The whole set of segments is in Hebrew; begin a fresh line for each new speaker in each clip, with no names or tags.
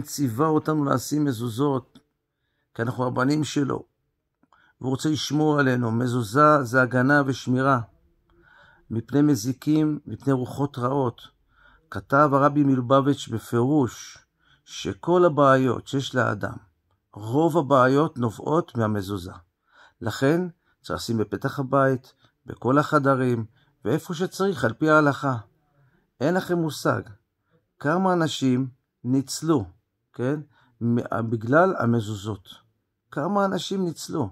ציווה אותנו לשים מזוזות, כי אנחנו הבנים שלו, והוא רוצה לשמור עלינו. מזוזה זה הגנה ושמירה, מפני מזיקים, מפני רוחות רעות. כתב הרבי מלובביץ' בפירוש, שכל הבעיות שיש לאדם, רוב הבעיות נובעות מהמזוזה. לכן, צריך לשים בפתח הבית, בכל החדרים, ואיפה שצריך, על פי ההלכה. אין לכם מושג כמה אנשים ניצלו כן? אה, בגלל המזוזות. כמה אנשים ניצלו?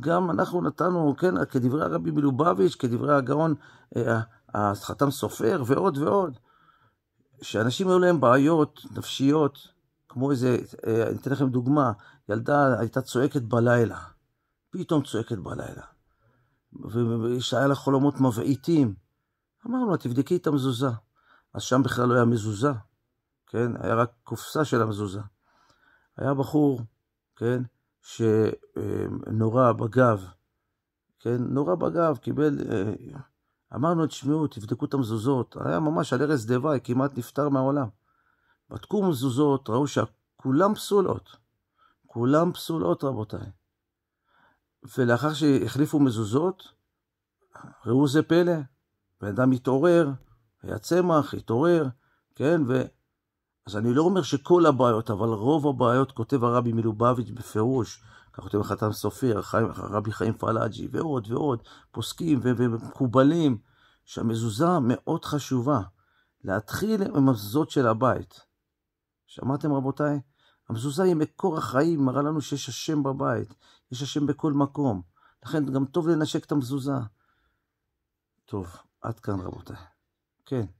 גם אנחנו נתנו, כן, כדברי הרבי מלובביץ', כדברי הגאון, אה, אה, החתם סופר ועוד ועוד. שאנשים היו להם בעיות נפשיות, כמו איזה, אני אתן לכם דוגמה, ילדה הייתה צועקת בלילה, פתאום צועקת בלילה, ושהיה לה חולמות מבעיתים. אמרנו לה, תבדקי את המזוזה. אז שם בכלל לא היה מזוזה, כן? היה רק קופסה של המזוזה. היה בחור, כן? שנורה בגב, כן? נורה בגב, קיבל... אה, אמרנו, תשמעו, תבדקו את המזוזות. היה ממש על ערש דווי, כמעט נפטר מהעולם. בדקו מזוזות, ראו שכולם פסולות. כולם פסולות, רבותיי. ולאחר שהחליפו מזוזות, ראו זה פלא, בן אדם התעורר, היה צמח, התעורר, כן, ו... אז אני לא אומר שכל הבעיות, אבל רוב הבעיות כותב הרבי מלובביץ' בפירוש, כך כותב החתם סופר, הרבי חיים פלאג'י ועוד ועוד, פוסקים ומקובלים, שהמזוזה מאוד חשובה. להתחיל עם המזוזות של הבית. שמעתם רבותיי? המזוזה היא מקור החיים, מראה לנו שיש השם בבית, יש השם בכל מקום. לכן גם טוב לנשק את המזוזה. טוב, עד כאן רבותיי. כן.